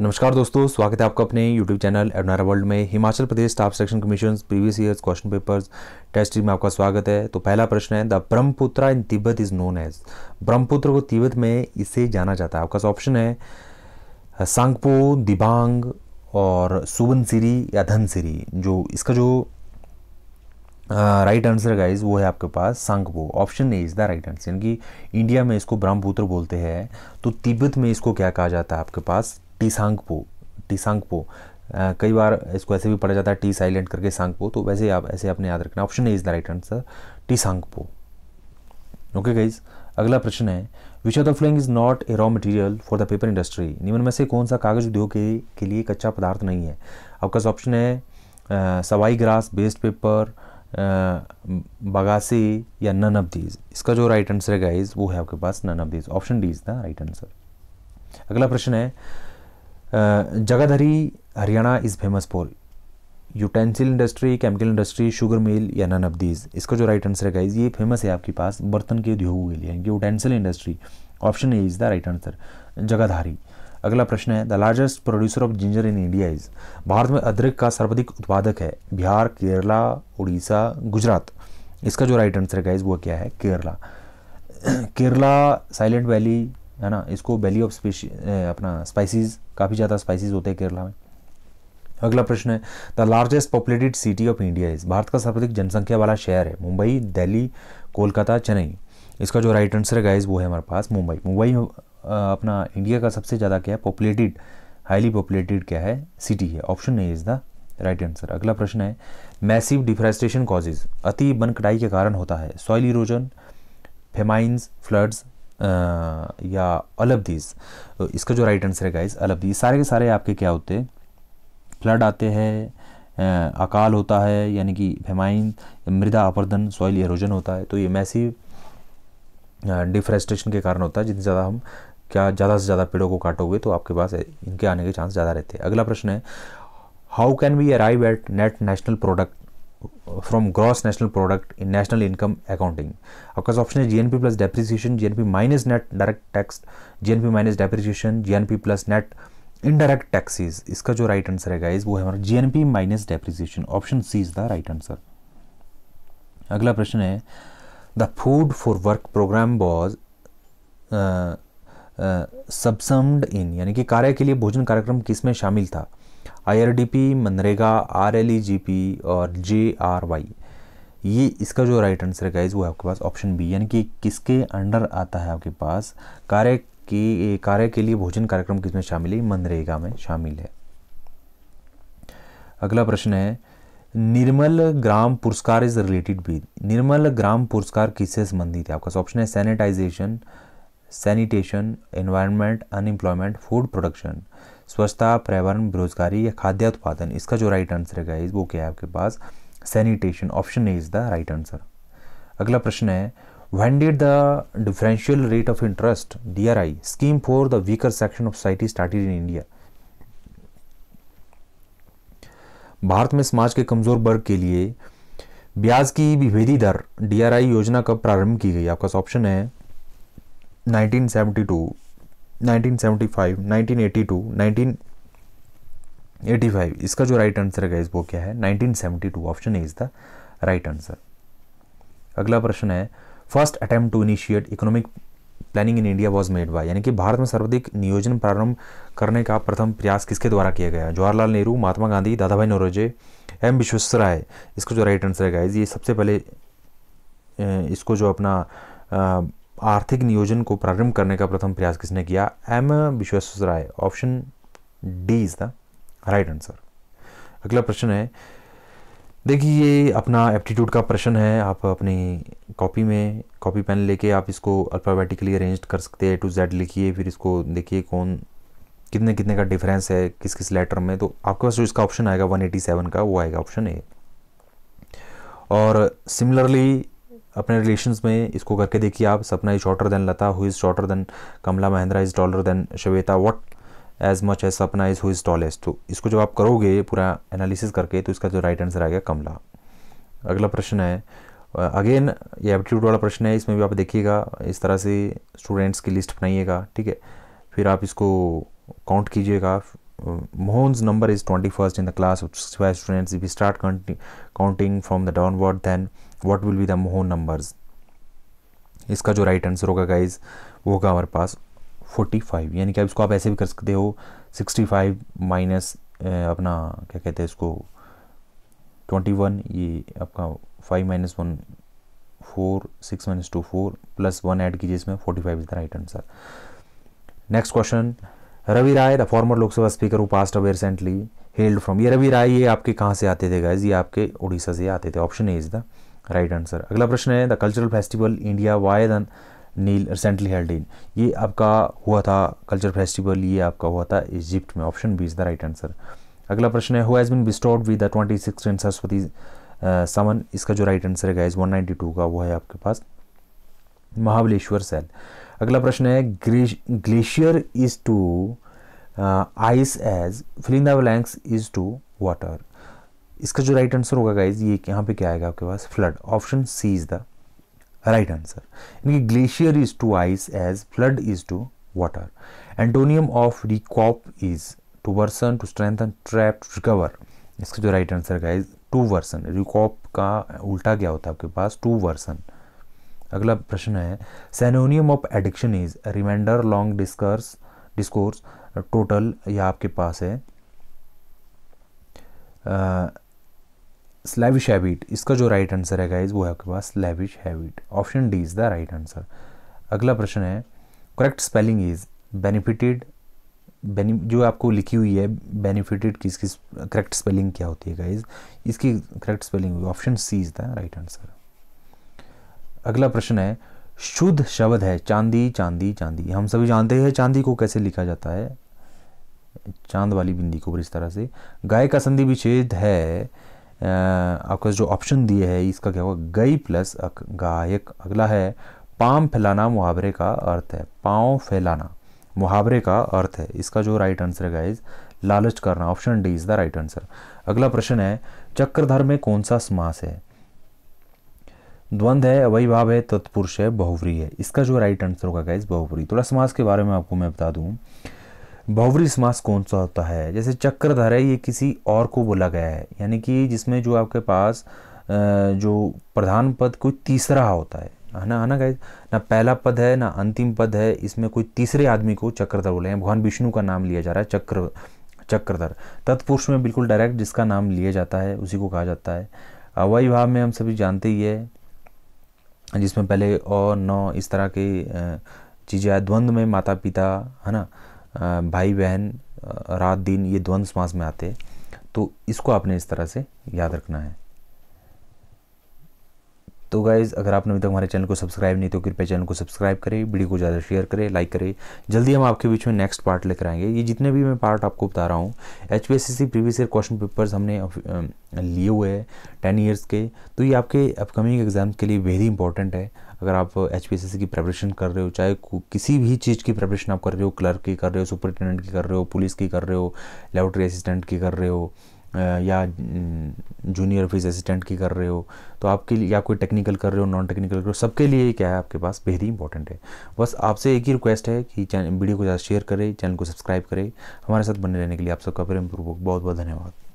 नमस्कार दोस्तों स्वागत है आपका अपने YouTube चैनल एडनारा वर्ल्ड में Himachal Pradesh staff selection commission previous year question papers test में आपका स्वागत है तो पहला प्रश्न है the Brahmaputra in Tibet is known as Brahmaputra को तिब्बत में इसे जाना जाता है आपका ऑप्शन है सांगपो दिबांग और सुबनसिरी या धनसिरी जो इसका जो राइट आंसर गाइज वो है आपके पास Tsangpo option A is the right answer यानी कि इंडिया में इसको ब्रह्मपुत्र बोलते हैं तो तिब्बत में इसको क्या कहा जाता है आपके पास टीसांगपो टीसांगपो कई बार इसको ऐसे भी पढ़ा जाता है टी साइलेंट करके सांगपो तो वैसे आप ऐसे आपने याद रखना option A is the right answer Tsangpo okay guys अगला प्रश्न है which of the following is not a raw material for the paper industry निम्न में से कौन सा कागज उद्योग के, के लिए कच्चा पदार्थ नहीं है आपका ऑप्शन है आ, sabai grass based paper bagasse या नन ऑफ दीज इसका जो राइट आंसर है गाइज वो है आपके पास none of these option D is the right answer अगला प्रश्न है Jagadhri Haryana is famous for utensil industry chemical industry sugar mill या नन ऑफ दीज इसका जो राइट आंसर है गाइज ये फेमस है आपके पास बर्तन के उद्योग के लिए यानी कि utensil industry option A is the right answer Jagadhri अगला प्रश्न है the largest producer of ginger in India is Bharat में अदरक का सर्वाधिक उत्पादक है बिहार केरला उड़ीसा गुजरात इसका जो राइट आंसर है गाइज वो क्या है केरला केरला साइलेंट वैली है ना इसको वैली ऑफ स्पेशी अपना स्पाइसीज काफ़ी ज़्यादा स्पाइसीज होते हैं केरला में अगला प्रश्न है the largest populated city of India is Bharat का सर्वाधिक जनसंख्या वाला शहर है मुंबई दिल्ली कोलकाता चेन्नई इसका जो राइट आंसर है गाइज वो है हमारे पास मुंबई मुंबई अपना इंडिया का सबसे ज़्यादा क्या है पॉपुलेटेड हाईली पॉपुलेटेड क्या है सिटी है option A is the right answer अगला प्रश्न है मैसिव डिफ्रेस्टेशन कॉजेज अति वन कटाई के कारण होता है सॉइल इरोजन फेमाइंस फ्लड्स या अलबदीज तो इसका जो राइट आंसर है गाइज अलबदीज सारे के सारे आपके क्या होते हैं फ्लड आते हैं अकाल होता है यानी कि फेमाइन मृदा अपर्दन सॉइल एरोजन होता है तो ये मैसिव डिफ्रेस्टेशन के कारण होता है जितने ज़्यादा हम क्या ज़्यादा से ज़्यादा पेड़ों को काटोगे तो आपके पास इनके आने के चांस ज़्यादा रहते हैं अगला प्रश्न है how can we arrive at net national product from gross national product in national income accounting. Of option is GNP plus depreciation, GNP minus net direct tax, GNP minus depreciation, GNP plus net indirect taxes इसका जो right answer है guys वो है हमारा GNP minus depreciation option C is the right answer अगला प्रश्न है the food for work program was subsumed in यानी कि कार्य के लिए भोजन कार्यक्रम किस में शामिल था आईआरडीपी मनरेगा आरएलईजीपी और जे ये इसका जो राइट आंसर है गाइज वो है आपके पास ऑप्शन बी यानी कि किसके अंडर आता है आपके पास कार्य के कार्य के लिए भोजन कार्यक्रम किसमें शामिल है मनरेगा में शामिल है अगला प्रश्न है Nirmal Gram Puraskar is related with Nirmal Gram Puraskar किससे संबंधित है आपका ऑप्शन है sanitization sanitation environment unemployment food production स्वच्छता पर्यावरण बेरोजगारी या खाद्य उत्पादन इसका जो राइट आंसर है गाइज वो क्या है आपके पास sanitation option A is the right answer अगला प्रश्न है when did the differential rate of interest D R I scheme for the weaker section of society started in India Bharat में समाज के कमजोर वर्ग के लिए ब्याज की विभेदी दर डी आर आई योजना कब प्रारंभ की गई आपका ऑप्शन है नाइनटीन सेवेंटी टू 1985 इसका जो राइट आंसर है इस वो क्या है 1972 option A is the right answer अगला प्रश्न है first attempt to initiate economic planning in India was made by यानी कि भारत में सर्वाधिक नियोजन प्रारंभ करने का प्रथम प्रयास किसके द्वारा किया गया जवाहरलाल नेहरू महात्मा गांधी दादा भाई नौरोजे एम विश्वेश्वराय इसका जो राइट आंसर है गाइज ये सबसे पहले इसको जो अपना आर्थिक नियोजन को प्रारंभ करने का प्रथम प्रयास किसने किया M Roy option D is the right answer अगला प्रश्न है देखिए ये अपना एप्टीट्यूड का प्रश्न है आप अपनी कॉपी में कॉपी पेन लेके आप इसको अल्फ़ाबेटिकली अरेंज कर सकते हैं टू जेड लिखिए फिर इसको देखिए कौन कितने कितने का डिफरेंस है किस किस लेटर में तो आपके पास जो इसका ऑप्शन आएगा 187 का वो आएगा ऑप्शन ए और सिमिलरली अपने रिलेशंस में इसको करके देखिए आप Sapna is shorter than Lata who is shorter than Kamla Mahindra is taller than Shweta what as much as Sapna is who is tallest तो इसको जब आप करोगे पूरा एनालिसिस करके तो इसका जो राइट आंसर आएगा कमला अगला प्रश्न है अगेन ये एप्टीट्यूड वाला प्रश्न है इसमें भी आप देखिएगा इस तरह से स्टूडेंट्स की लिस्ट बनाइएगा ठीक है फिर आप इसको काउंट कीजिएगा Mohan's number is twenty first in the class of why students, if we start counting from the what will be the Mohan numbers इसका जो राइट आंसर होगा गाइज वो होगा हमारे पास 45 यानी कि आप इसको आप ऐसे भी कर सकते हो 65 माइनस अपना क्या कहते हैं इसको 21 ये आपका 5 minus one four six minus two four plus one add कीजिए इसमें 45 is the right answer next question Ravi Ray the former Lok Sabha speaker वो passed away recently held from ये रवि राय ये आपके कहाँ से आते थे गाइज ये आपके उड़ीसा से आते थे option A is the right answer अगला प्रश्न है the cultural festival India by the Nile recently held in ये आपका हुआ था कल्चर फेस्टिवल ये आपका हुआ था इजिप्ट में option B is the right answer अगला प्रश्न है who has been bestowed with the twenty six Saraswati Samman इसका जो राइट आंसर है गाइज 192 का वो है आपके पास महाबलेश्वर सेल अगला प्रश्न है glacier is to ice as filling the blanks is to water इसका जो राइट आंसर होगा गाइज ये यहाँ पे क्या आएगा आपके पास flood option C is the right answer यानी कि glacier is to ice as flood is to water antonym of recoup is to worsen to strengthen trap recover इसका जो right answer guys to worsen recoup का उल्टा क्या होता है आपके पास टू वर्सन अगला प्रश्न है synonym of addiction is reminder long discourse discourse total यह आपके पास है स्लेविश हैबिट इसका जो राइट आंसर है गाइज वो है आपके पास slavish habit option D is the right answer अगला प्रश्न है करेक्ट स्पेलिंग इज बेनिफिटेड जो आपको लिखी हुई है बेनिफिटेड की करेक्ट स्पेलिंग क्या होती है गाइज इसकी करेक्ट स्पेलिंग हुई option C is the right answer अगला प्रश्न है शुद्ध शब्द है चांदी चांदी चांदी हम सभी जानते हैं चांदी को कैसे लिखा जाता है चांद वाली बिंदी को इस तरह से गाय का संधि विच्छेद है आपका जो ऑप्शन दिए है इसका क्या होगा गई प्लस गायक अगला है पाम फैलाना मुहावरे का अर्थ है पाँव फैलाना मुहावरे का अर्थ है इसका जो राइट आंसर है गाइज लालच करना option D is the right answer अगला प्रश्न है चक्रधर में कौन सा समास है द्वंद्व है अवैभाव है तत्पुरुष है बहुवरी है इसका जो राइट आंसर होगा गाइज बहुवरी थोड़ा समास के बारे में आपको मैं बता दूं बहुवरी समास कौन सा होता है जैसे चक्रधर है ये किसी और को बोला गया है यानी कि जिसमें जो आपके पास जो प्रधान पद कोई तीसरा होता है है ना है ना गाइज ना पहला पद है ना अंतिम पद है इसमें कोई तीसरे आदमी को चक्रधर बोले भगवान विष्णु का नाम लिया जा रहा है चक्र चक्रधर तत्पुरुष में बिल्कुल डायरेक्ट जिसका नाम लिया जाता है उसी को कहा जाता है अवय भाव में हम सभी जानते ही है जिसमें पहले और नौ इस तरह के चीज़ें द्वंद्व में माता पिता है ना भाई बहन रात दिन ये द्वंद्व समास में आते तो इसको आपने इस तरह से याद रखना है तो गाइज़ अगर आपने अभी तक हमारे चैनल को सब्सक्राइब नहीं तो कृपया चैनल को सब्सक्राइब करें वीडियो को ज़्यादा शेयर करें लाइक करें जल्दी हम आपके बीच में नेक्स्ट पार्ट लेकर आएंगे ये जितने भी मैं पार्ट आपको बता रहा हूँ H P S C previous year question papers हमने लिए हुए हैं टेन ईयर्स के तो ये आपके अपकमिंग एग्जाम के लिए वेरी इंपॉर्टेंट है अगर आप एच की प्रेपरेशन कर रहे हो चाहे किसी भी चीज़ की प्रेपरेशन आप कर रहे हो क्लर्क की कर रहे हो सुपरिटेंडेंट की कर रहे हो पुलिस की कर रहे हो लेबोरेटरी असिस्टेंट की कर रहे हो या जूनियर ऑफिस असिस्टेंट की कर रहे हो तो आपके लिए या कोई टेक्निकल कर रहे हो नॉन टेक्निकल कर रहे हो सबके लिए क्या है आपके पास बेहद ही इंपॉर्टेंट है बस आपसे एक ही रिक्वेस्ट है कि वीडियो को ज़्यादा शेयर करें चैनल को सब्सक्राइब करें हमारे साथ बने रहने के लिए आप सबका फिर बहुत बहुत धन्यवाद